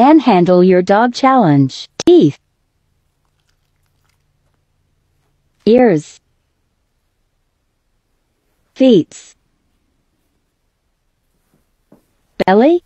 Manhandle Your Dog Challenge. Teeth. Ears. Feet. Belly.